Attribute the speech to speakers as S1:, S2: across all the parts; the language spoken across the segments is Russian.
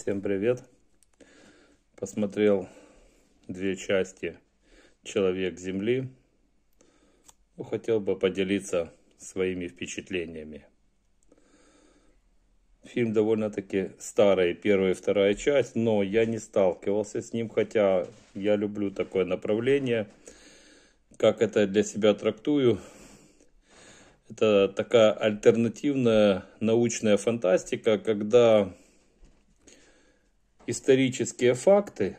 S1: Всем привет! Посмотрел две части «Человек Земли». Ну, хотел бы поделиться своими впечатлениями. Фильм довольно-таки старый, первая и вторая часть, но я не сталкивался с ним, хотя я люблю такое направление. Как это для себя трактую, это такая альтернативная научная фантастика, когда исторические факты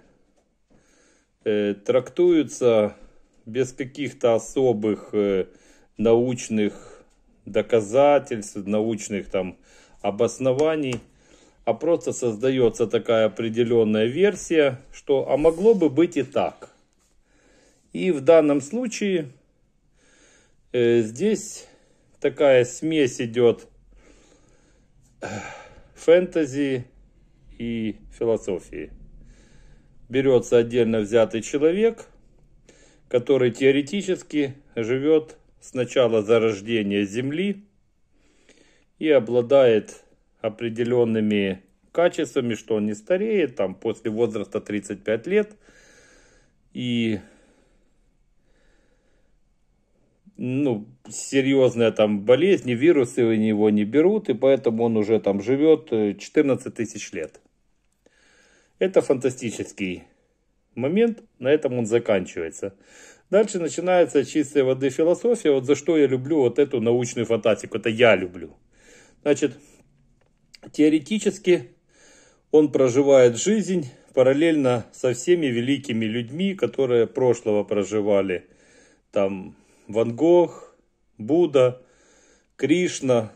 S1: э, трактуются без каких-то особых э, научных доказательств, научных там обоснований, а просто создается такая определенная версия, что а могло бы быть и так. И в данном случае э, здесь такая смесь идет э, фэнтези, и философии. Берется отдельно взятый человек, который теоретически живет с начала зарождения Земли и обладает определенными качествами, что он не стареет, там после возраста 35 лет. И ну, серьезные там болезни, вирусы у него не берут, и поэтому он уже там живет 14 э, тысяч лет. Это фантастический момент, на этом он заканчивается. Дальше начинается чистая воды философия, вот за что я люблю вот эту научную фантастику, это я люблю. Значит, теоретически он проживает жизнь параллельно со всеми великими людьми, которые прошлого проживали. Там Ван Гог, Будда, Кришна.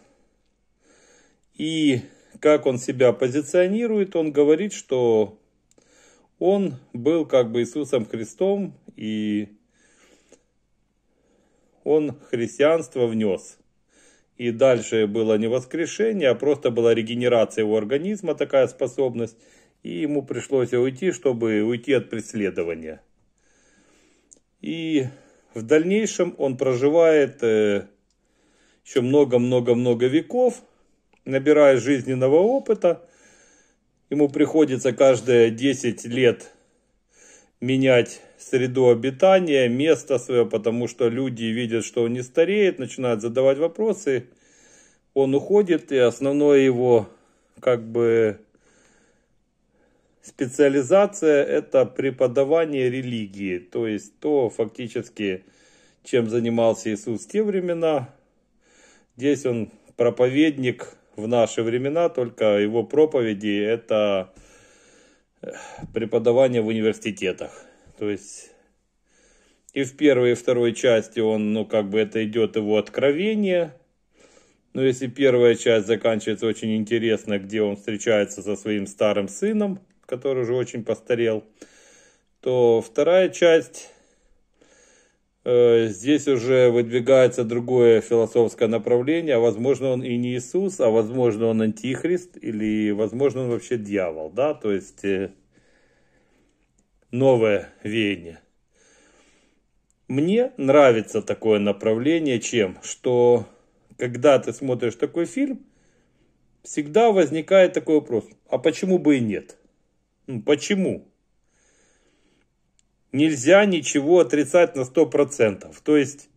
S1: И как он себя позиционирует, он говорит, что он был как бы Иисусом Христом, и он христианство внес. И дальше было не воскрешение, а просто была регенерация его организма, такая способность. И ему пришлось уйти, чтобы уйти от преследования. И в дальнейшем он проживает э, еще много-много-много веков – набирая жизненного опыта. Ему приходится каждые 10 лет менять среду обитания, место свое, потому что люди видят, что он не стареет, начинают задавать вопросы. Он уходит, и основное его как бы специализация – это преподавание религии, то есть то фактически, чем занимался Иисус в те времена. Здесь он проповедник – в наши времена, только его проповеди это э, преподавание в университетах. То есть и в первой и второй части он, ну как бы это идет его откровение. Но если первая часть заканчивается очень интересно, где он встречается со своим старым сыном, который уже очень постарел, то вторая часть Э, здесь уже выдвигается другое философское направление. Возможно, он и не Иисус, а возможно, он антихрист, или возможно, он вообще дьявол, да, то есть э, новое веяние. Мне нравится такое направление, чем, что когда ты смотришь такой фильм, всегда возникает такой вопрос, а почему бы и нет? Ну, почему? нельзя ничего отрицать на 100%. То есть,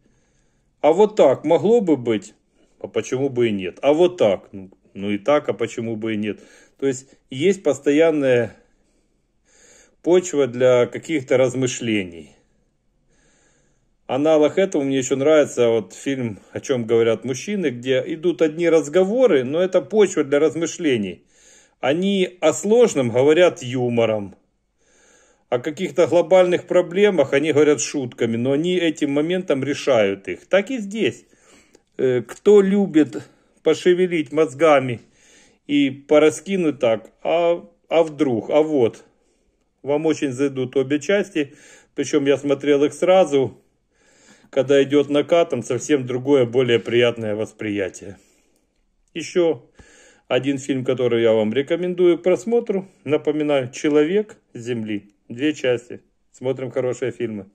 S1: а вот так могло бы быть, а почему бы и нет? А вот так, ну, ну и так, а почему бы и нет? То есть, есть постоянная почва для каких-то размышлений. Аналог этого мне еще нравится вот фильм «О чем говорят мужчины», где идут одни разговоры, но это почва для размышлений. Они о сложном говорят юмором, о каких-то глобальных проблемах они говорят шутками, но они этим моментом решают их. Так и здесь. Э, кто любит пошевелить мозгами и пораскинуть так, а, а вдруг, а вот. Вам очень зайдут обе части, причем я смотрел их сразу. Когда идет накат, там совсем другое, более приятное восприятие. Еще один фильм, который я вам рекомендую к просмотру. Напоминаю, «Человек Земли». Две части. Смотрим хорошие фильмы.